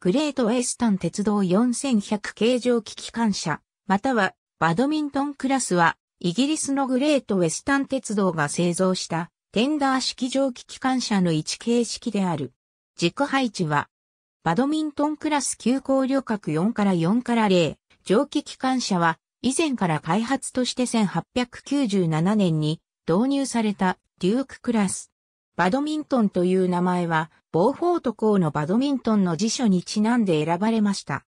グレートウェスタン鉄道4100形状機機関車、またはバドミントンクラスは、イギリスのグレートウェスタン鉄道が製造したテンダー式蒸気機関車の一形式である。軸配置は、バドミントンクラス急行旅客4から4から0、蒸気機関車は、以前から開発として1897年に導入されたデューククラス。バドミントンという名前は、ボーフォート校のバドミントンの辞書にちなんで選ばれました。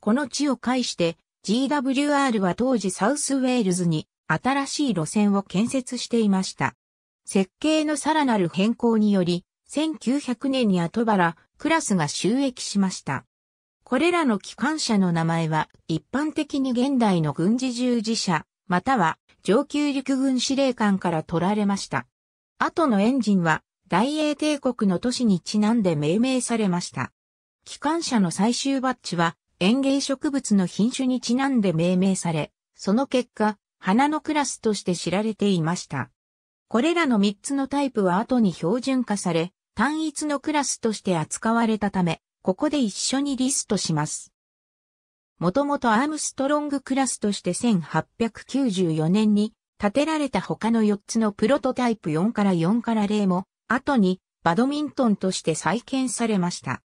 この地を介して、GWR は当時サウスウェールズに新しい路線を建設していました。設計のさらなる変更により、1900年に後原、クラスが収益しました。これらの機関車の名前は一般的に現代の軍事従事者、または上級陸軍司令官から取られました。後のエンジンは大英帝国の都市にちなんで命名されました。機関車の最終バッジは園芸植物の品種にちなんで命名され、その結果、花のクラスとして知られていました。これらの3つのタイプは後に標準化され、単一のクラスとして扱われたため、ここで一緒にリストします。もともとアームストロングクラスとして1894年に建てられた他の4つのプロトタイプ4から4から0も後にバドミントンとして再建されました。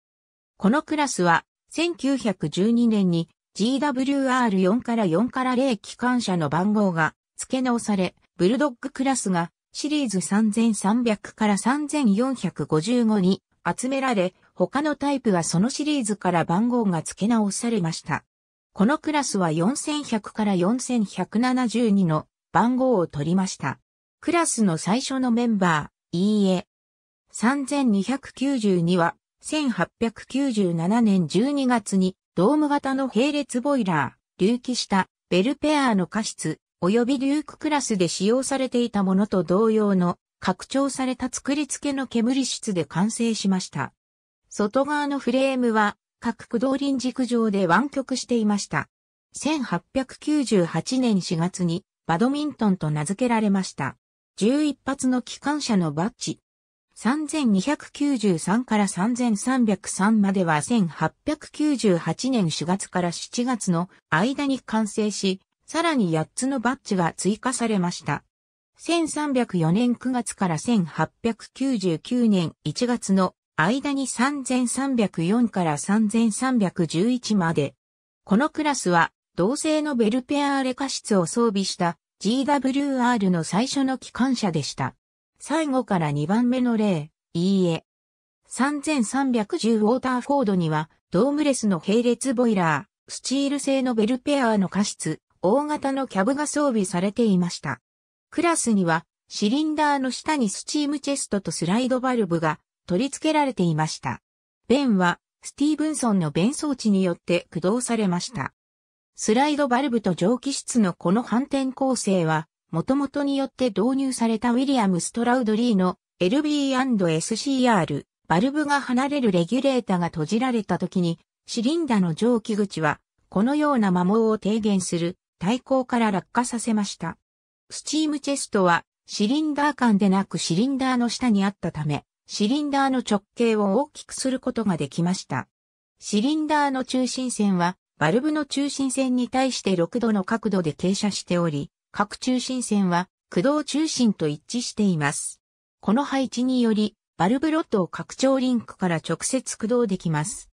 このクラスは1912年に GWR4 から4から0機関車の番号が付け直され、ブルドッグクラスがシリーズ3300から3455に集められ、他のタイプはそのシリーズから番号が付け直されました。このクラスは4100から4172の番号を取りました。クラスの最初のメンバー、いいえ、3292は、1897年12月に、ドーム型の並列ボイラー、隆起したベルペアーの過失、及びデューククラスで使用されていたものと同様の拡張された作り付けの煙室で完成しました。外側のフレームは各駆動輪軸上で湾曲していました。1898年4月にバドミントンと名付けられました。11発の機関車のバッジ、3293から3303までは1898年4月から7月の間に完成し、さらに8つのバッジが追加されました。1304年9月から1899年1月の間に3304から3311まで。このクラスは同性のベルペアーレ化室を装備した GWR の最初の機関車でした。最後から2番目の例、いいえ。3310ウォーターフォードには、ドームレスの並列ボイラー、スチール製のベルペアーの加湿、大型のキャブが装備されていました。クラスには、シリンダーの下にスチームチェストとスライドバルブが取り付けられていました。ンは、スティーブンソンの弁装置によって駆動されました。スライドバルブと蒸気室のこの反転構成は、元々によって導入されたウィリアム・ストラウドリーの LB&SCR、バルブが離れるレギュレータが閉じられた時に、シリンダの蒸気口は、このような摩耗を低減する、対抗から落下させました。スチームチェストは、シリンダー間でなくシリンダーの下にあったため、シリンダーの直径を大きくすることができました。シリンダーの中心線は、バルブの中心線に対して6度の角度で傾斜しており、各中心線は駆動中心と一致しています。この配置により、バルブロットを拡張リンクから直接駆動できます。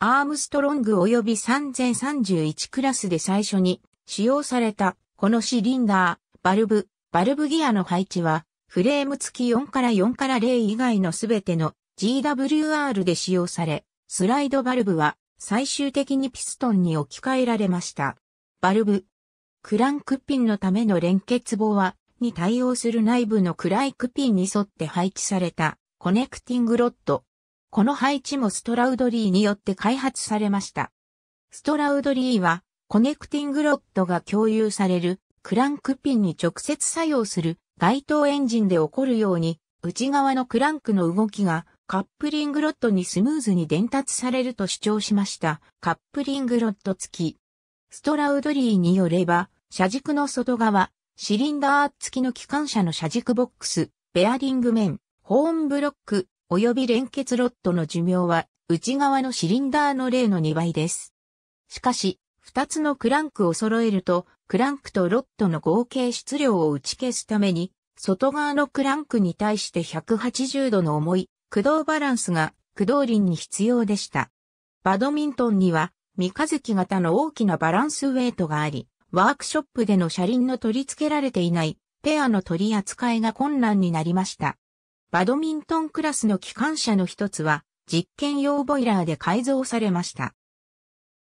アームストロング及び3031クラスで最初に使用されたこのシリンダー、バルブ、バルブギアの配置はフレーム付き4から4から0以外のすべての GWR で使用され、スライドバルブは最終的にピストンに置き換えられました。バルブ、クランクピンのための連結棒は、に対応する内部の暗いクピンに沿って配置されたコネクティングロッド。この配置もストラウドリーによって開発されました。ストラウドリーはコネクティングロッドが共有されるクランクピンに直接作用する該当エンジンで起こるように内側のクランクの動きがカップリングロッドにスムーズに伝達されると主張しました。カップリングロッド付きストラウドリーによれば、車軸の外側、シリンダー付きの機関車の車軸ボックス、ベアリング面、ホーンブロック、及び連結ロッドの寿命は、内側のシリンダーの例の2倍です。しかし、2つのクランクを揃えると、クランクとロッドの合計質量を打ち消すために、外側のクランクに対して180度の重い、駆動バランスが駆動輪に必要でした。バドミントンには三日月型の大きなバランスウェイトがあり、ワークショップでの車輪の取り付けられていないペアの取り扱いが困難になりました。バドミントンクラスの機関車の一つは実験用ボイラーで改造されました。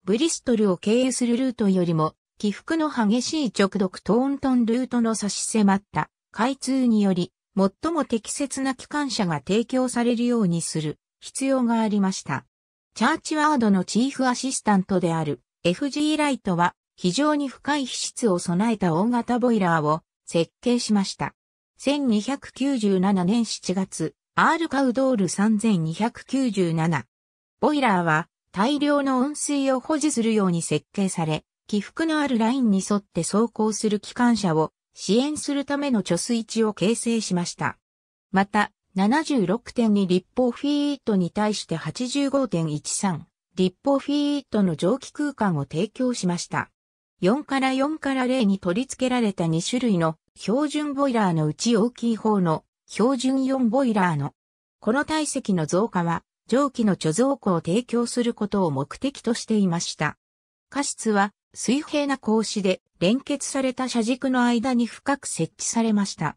ブリストルを経由するルートよりも起伏の激しい直読トーントンルートの差し迫った開通により最も適切な機関車が提供されるようにする必要がありました。チャーチワードのチーフアシスタントである FG ライトは非常に深い皮質を備えた大型ボイラーを設計しました。1297年7月、R カウドール3297。ボイラーは大量の温水を保持するように設計され、起伏のあるラインに沿って走行する機関車を支援するための貯水池を形成しました。また、76.2立方フィートに対して85.13立方フィートの蒸気空間を提供しました。4から4から0に取り付けられた2種類の標準ボイラーのうち大きい方の標準4ボイラーのこの体積の増加は蒸気の貯蔵庫を提供することを目的としていました。加失は水平な格子で連結された車軸の間に深く設置されました。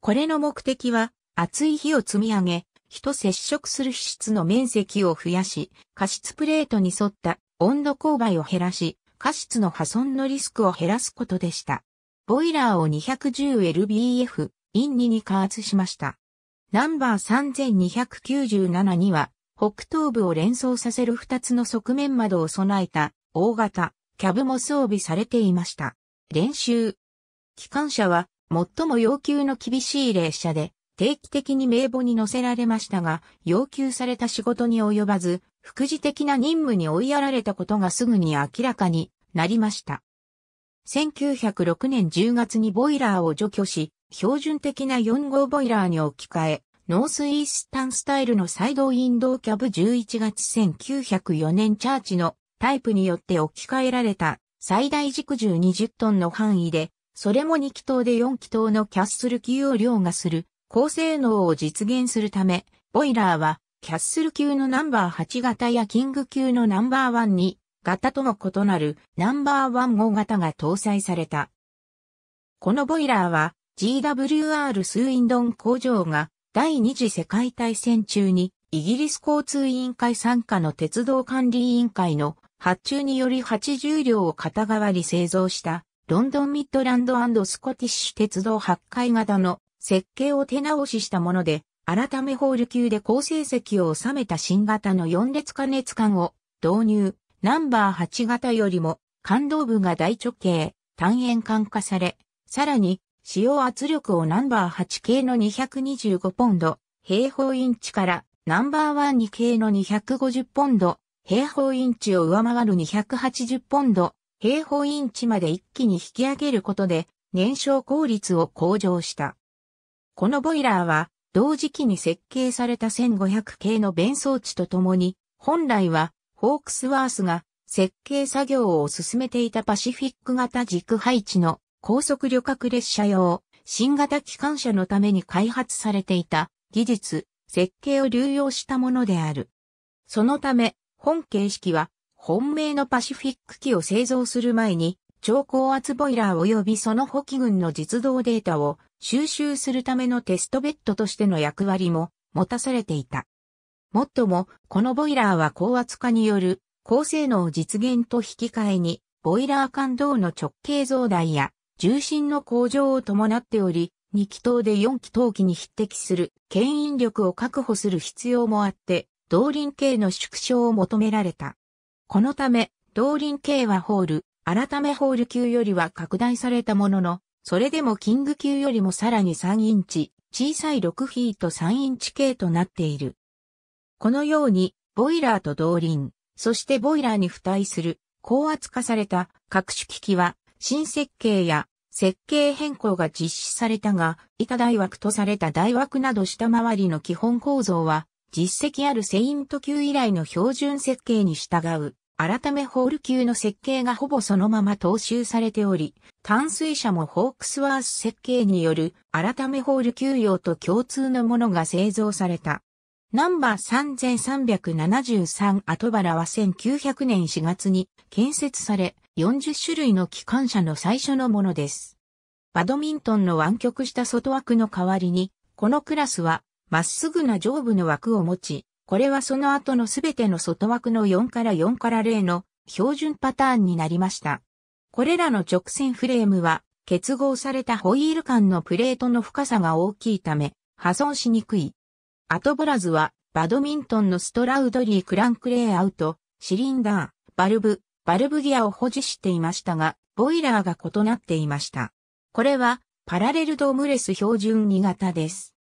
これの目的は熱い火を積み上げ、火と接触する皮質の面積を増やし、過失プレートに沿った温度勾配を減らし、過失の破損のリスクを減らすことでした。ボイラーを 210LBF、イン2に加圧しました。ナンバー3297には、北東部を連想させる2つの側面窓を備えた、大型、キャブも装備されていました。練習。機関車は、最も要求の厳しい列車で、定期的に名簿に載せられましたが、要求された仕事に及ばず、副次的な任務に追いやられたことがすぐに明らかになりました。1906年10月にボイラーを除去し、標準的な4号ボイラーに置き換え、ノースイースタンスタイルのサイドウィンドウキャブ11月1904年チャーチのタイプによって置き換えられた最大軸重20トンの範囲で、それも2気筒で4気筒のキャッスル機を量がする高性能を実現するため、ボイラーは、キャッスル級のナンバー8型やキング級のナンバーワン2型との異なるナンバーワン5型が搭載された。このボイラーは GWR スウィンドン工場が第二次世界大戦中にイギリス交通委員会参加の鉄道管理委員会の発注により80両を片側に製造したロンドンミッドランドスコティッシュ鉄道8階型の設計を手直ししたもので、改めホール級で高成績を収めた新型の4列加熱管を導入、ナンバー8型よりも感動部が大直径、単円管化され、さらに使用圧力をナンバー8系の225ポンド平方インチからナンバー12系の250ポンド平方インチを上回る280ポンド平方インチまで一気に引き上げることで燃焼効率を向上した。このボイラーは、同時期に設計された1500系の弁装置とともに、本来は、ホークスワースが設計作業を進めていたパシフィック型軸配置の高速旅客列車用、新型機関車のために開発されていた技術、設計を流用したものである。そのため、本形式は、本命のパシフィック機を製造する前に、超高圧ボイラー及びその補機群の実動データを収集するためのテストベッドとしての役割も持たされていた。もっとも、このボイラーは高圧化による高性能実現と引き換えに、ボイラー感動の直径増大や重心の向上を伴っており、2気筒で4気筒機に匹敵する牽引力を確保する必要もあって、動輪系の縮小を求められた。このため、動輪系はホール、改めホール級よりは拡大されたものの、それでもキング級よりもさらに3インチ、小さい6フィート3インチ系となっている。このように、ボイラーと同輪、そしてボイラーに付帯する、高圧化された各種機器は、新設計や設計変更が実施されたが、板大枠とされた大枠など下回りの基本構造は、実績あるセイント級以来の標準設計に従う。改めホール級の設計がほぼそのまま踏襲されており、淡水車もホークスワース設計による改めホール給与と共通のものが製造された。ナンバー3373後原は1900年4月に建設され40種類の機関車の最初のものです。バドミントンの湾曲した外枠の代わりに、このクラスはまっすぐな上部の枠を持ち、これはその後のすべての外枠の4から4から0の標準パターンになりました。これらの直線フレームは結合されたホイール間のプレートの深さが大きいため破損しにくい。アトボラズはバドミントンのストラウドリークランクレイアウト、シリンダー、バルブ、バルブギアを保持していましたが、ボイラーが異なっていました。これはパラレルドームレス標準2型です。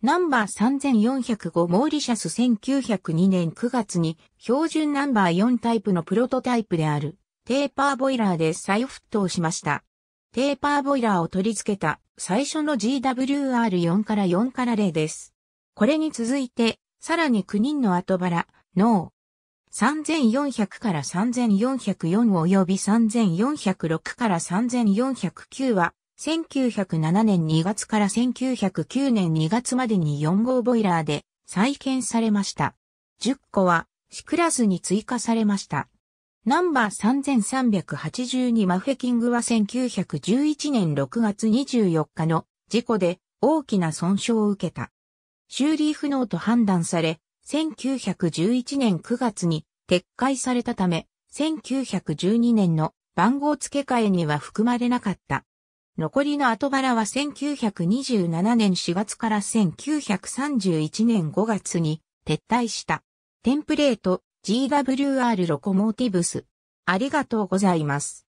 ナンバー3405モーリシャス1902年9月に標準ナンバー4タイプのプロトタイプである。テーパーボイラーで再沸騰しました。テーパーボイラーを取り付けた最初の GWR4 から4から0です。これに続いて、さらに9人の後腹、脳、3400から3404及び3406から3409は、1907年2月から1909年2月までに4号ボイラーで再建されました。10個は C クラスに追加されました。ナンバー3382マフェキングは1911年6月24日の事故で大きな損傷を受けた。修理不能と判断され、1911年9月に撤回されたため、1912年の番号付け替えには含まれなかった。残りの後腹は1927年4月から1931年5月に撤退した。テンプレート、GWR ロコモーティブス。ありがとうございます。